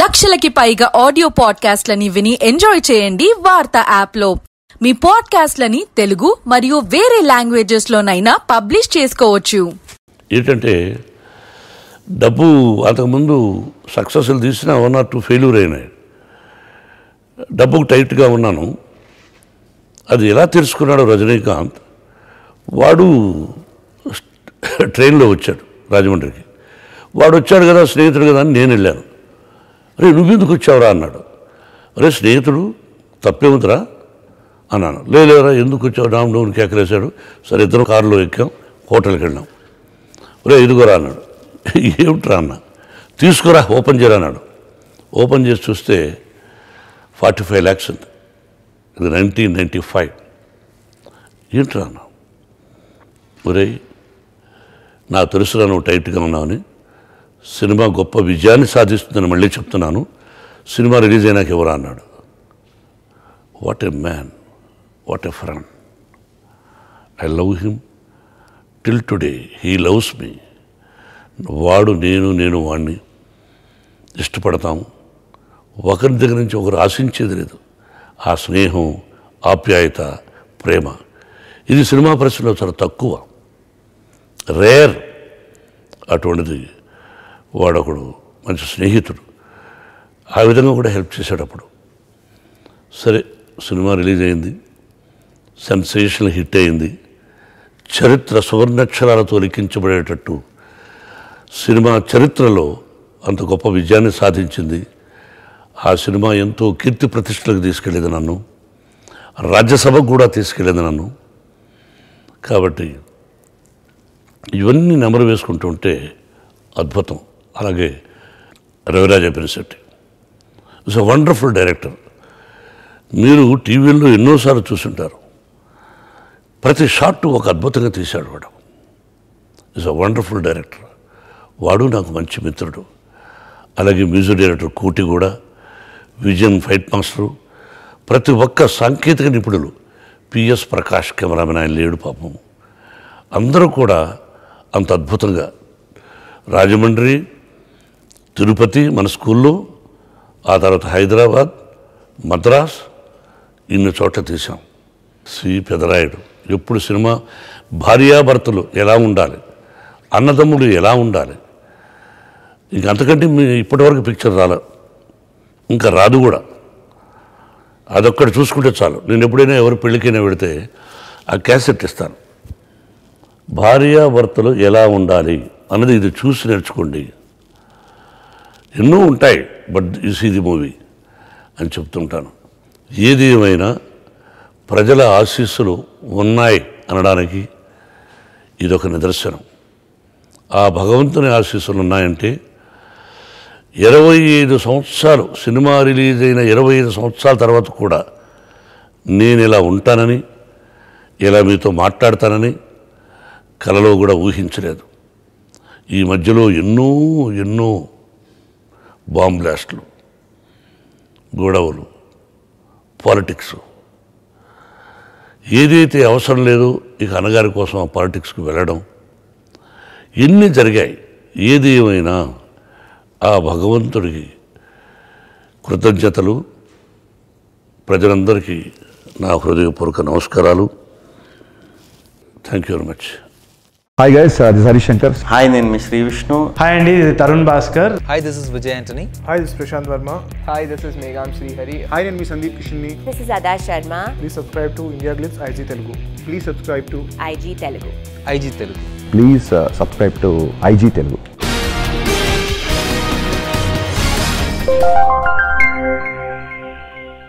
లక్షలకి పైగా ఆడియో పాడ్కాస్ట్లని విని ఎంజాయ్ చేయండి వార్త యాప్లో మీ పాడ్కాస్ట్లని తెలుగు మరియు వేరే లాంగ్వేజెస్లోనైనా పబ్లిష్ చేసుకోవచ్చు ఏంటంటే డబ్బు అంతకుముందు సక్సెస్లు తీసిన వన్ ఆర్ టూ ఫెయిల్యూర్ అయినాయి డబ్బుకు టైట్గా ఉన్నాను అది ఎలా తెలుసుకున్నాడు రజనీకాంత్ వాడు ట్రైన్లో వచ్చాడు రాజమండ్రికి వాడు వచ్చాడు కదా స్నేహితుడు కదా అని నేను వెళ్ళాను రే నువ్వెందుకు వచ్చావురా అన్నాడు అరే స్నేహితుడు తప్పేముందిరా అన్నాను లేదురా ఎందుకు వచ్చావు డామ్ డౌన్ కేకలేశాడు సరే ఇద్దరు కారులో ఎక్కాం హోటల్కి వెళ్ళాం రే ఇదిగోరా అన్నాడు ఏమిట్రా అన్న తీసుకురా ఓపెన్ చేయరా అన్నాడు ఓపెన్ చేసి చూస్తే ఫార్టీ ఫైవ్ ల్యాక్స్ ఉంది ఇది నైన్టీన్ నైంటీ ఫైవ్ ఏంట్రా అన్నా ఒరే నా తెలుసురా నువ్వు టైట్గా ఉన్నావని సినిమా గొప్ప విజయాన్ని సాధిస్తుందని మళ్ళీ చెప్తున్నాను సినిమా రిలీజ్ అయినాక ఎవరు అన్నాడు what a man what a friend I love him till today he loves me వాడు నేను నేను వాడిని ఇష్టపడతాం ఒకరి దగ్గర నుంచి ఒకరు ఆశించేది లేదు ఆ స్నేహం ఆప్యాయత ప్రేమ ఇది సినిమా పరిశ్రమలో చాలా తక్కువ రేర్ అటువంటిది వాడొకడు మంచి స్నేహితుడు ఆ విధంగా కూడా హెల్ప్ చేశాడు అప్పుడు సరే సినిమా రిలీజ్ అయింది సెన్సేషన్ హిట్ అయింది చరిత్ర సువర్ణక్షరాలతో లిఖించబడేటట్టు సినిమా చరిత్రలో అంత గొప్ప విజయాన్ని సాధించింది ఆ సినిమా ఎంతో కీర్తి ప్రతిష్టలకు తీసుకెళ్ళేది నన్ను రాజ్యసభకు కూడా తీసుకెళ్ళేది నన్ను కాబట్టి ఇవన్నీ నెమరు వేసుకుంటుంటే అద్భుతం అలాగే Raviraja Perisetti it's a wonderful director మీరు టీవీల్లో ఎన్నోసార్లు చూసుంటారు ప్రతి షాట్ ఒక అద్భుతంగా తీశాడు వాడు ఇస్ అ వండర్ఫుల్ డైరెక్టర్ వాడు నాకు మంచి మిత్రుడు అలాగే మ్యూజిక్ డైరెక్టర్ కోటి కూడా విజయన్ ఫైట్ మాస్టరు ప్రతి ఒక్క సాంకేతిక నిపుణులు పిఎస్ ప్రకాష్ కెమెరామెన్ ఆయన లేడు పాపము అందరూ కూడా అంత అద్భుతంగా రాజమండ్రి తిరుపతి మన స్కూల్లో ఆ తర్వాత హైదరాబాద్ మద్రాస్ ఇన్ని చోట్ల తీసాం సి పెదరాయుడు ఎప్పుడు సినిమా భార్యాభర్తలు ఎలా ఉండాలి అన్నదమ్ముడు ఎలా ఉండాలి ఇంక అంతకంటే మీ ఇప్పటివరకు పిక్చర్ రాలే ఇంకా రాదు కూడా అదొక్కటి చూసుకుంటే చాలు నేను ఎప్పుడైనా ఎవరు పెళ్ళికైనా పెడితే ఆ క్యాసెట్ ఇస్తాను భార్యాభర్తలు ఎలా ఉండాలి అన్నది ఇది చూసి నేర్చుకోండి ఎన్నో ఉంటాయి but is see the movie అని చెప్తుంటాను ఏది ఏమైనా ప్రజల ఆశీస్సులు ఉన్నాయి అనడానికి ఇదొక నిదర్శనం ఆ భగవంతుని ఆశీస్సులు ఉన్నాయంటే ఇరవై ఐదు సంవత్సరాలు సినిమా రిలీజ్ అయిన ఇరవై ఐదు సంవత్సరాల తర్వాత కూడా నేను ఇలా ఉంటానని ఇలా మీతో మాట్లాడతానని కలలో కూడా ఊహించలేదు ఈ మధ్యలో ఎన్నో ఎన్నో బాంబ్లాస్ట్లు గొడవలు పాలిటిక్స్ ఏదైతే అవసరం లేదో ఇక అన్నగారి కోసం ఆ పాలిటిక్స్కి వెళ్ళడం ఎన్ని జరిగాయి ఏది ఏమైనా ఆ భగవంతుడికి కృతజ్ఞతలు ప్రజలందరికీ నా హృదయపూర్వక నమస్కారాలు thank you very much hi guys Hari Shankar hi నేను మీ శ్రీ విష్ణు హాయ్ అండి ఇది Tarun Bhascker hi this is Vijay Antony hi this Prashanth Varma hi this is మేఘాం హరి హాయ్ నేను మీ సందీప్ కిషన్ని this is Adah Sharma please subscribe to India Glitz IG Telugu please subscribe to IG Telugu IG Telugu please subscribe to IG Telugu